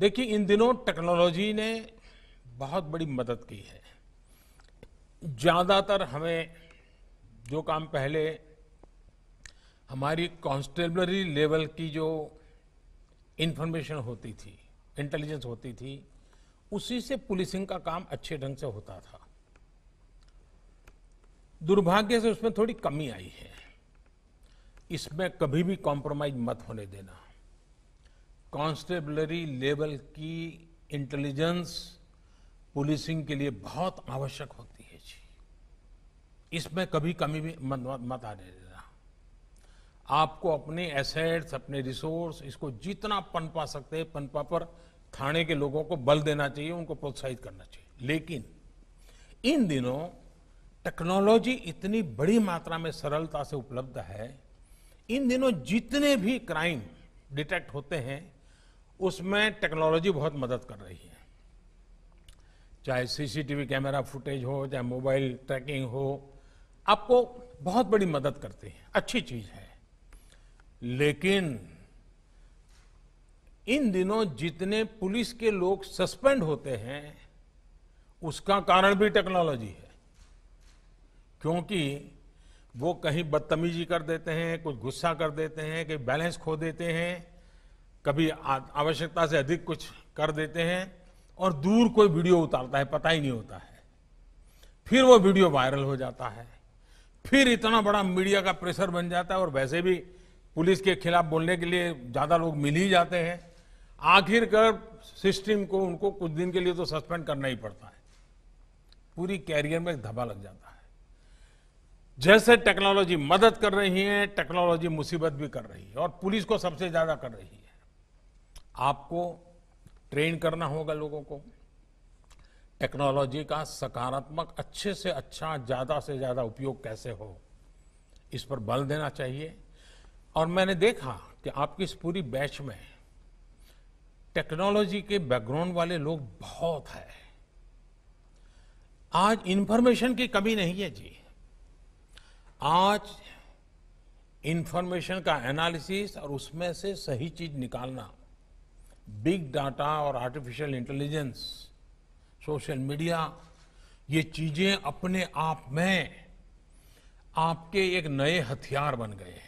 देखिए इन दिनों टेक्नोलॉजी ने बहुत बड़ी मदद की है ज़्यादातर हमें जो काम पहले हमारी कॉन्स्टेबलरी लेवल की जो इन्फॉर्मेशन होती थी इंटेलिजेंस होती थी उसी से पुलिसिंग का काम अच्छे ढंग से होता था दुर्भाग्य से उसमें थोड़ी कमी आई है इसमें कभी भी कॉम्प्रोमाइज मत होने देना कांस्टेबलरी लेवल की इंटेलिजेंस पुलिसिंग के लिए बहुत आवश्यक होती है जी इसमें कभी कमी भी मत, मत आने देना आपको अपने एसेट्स अपने रिसोर्स इसको जितना पनपा सकते हैं पनपा पर थाने के लोगों को बल देना चाहिए उनको प्रोत्साहित करना चाहिए लेकिन इन दिनों टेक्नोलॉजी इतनी बड़ी मात्रा में सरलता से उपलब्ध है इन दिनों जितने भी क्राइम डिटेक्ट होते हैं उसमें टेक्नोलॉजी बहुत मदद कर रही है चाहे सीसीटीवी कैमरा फुटेज हो चाहे मोबाइल ट्रैकिंग हो आपको बहुत बड़ी मदद करते हैं अच्छी चीज है लेकिन इन दिनों जितने पुलिस के लोग सस्पेंड होते हैं उसका कारण भी टेक्नोलॉजी है क्योंकि वो कहीं बदतमीजी कर देते हैं कुछ गुस्सा कर देते हैं कहीं बैलेंस खो देते हैं कभी आवश्यकता से अधिक कुछ कर देते हैं और दूर कोई वीडियो उतारता है पता ही नहीं होता है फिर वो वीडियो वायरल हो जाता है फिर इतना बड़ा मीडिया का प्रेशर बन जाता है और वैसे भी पुलिस के खिलाफ बोलने के लिए ज़्यादा लोग मिल ही जाते हैं आखिरकार सिस्टम को उनको कुछ दिन के लिए तो सस्पेंड करना ही पड़ता है पूरी कैरियर में एक धब्बा लग जाता है जैसे टेक्नोलॉजी मदद कर रही है टेक्नोलॉजी मुसीबत भी कर रही है और पुलिस को सबसे ज़्यादा कर रही है आपको ट्रेन करना होगा लोगों को टेक्नोलॉजी का सकारात्मक अच्छे से अच्छा ज़्यादा से ज़्यादा उपयोग कैसे हो इस पर बल देना चाहिए और मैंने देखा कि आपकी इस पूरी बैच में टेक्नोलॉजी के बैकग्राउंड वाले लोग बहुत हैं आज इंफॉर्मेशन की कमी नहीं है जी आज इंफॉर्मेशन का एनालिसिस और उसमें से सही चीज निकालना बिग डाटा और आर्टिफिशियल इंटेलिजेंस सोशल मीडिया ये चीजें अपने आप में आपके एक नए हथियार बन गए हैं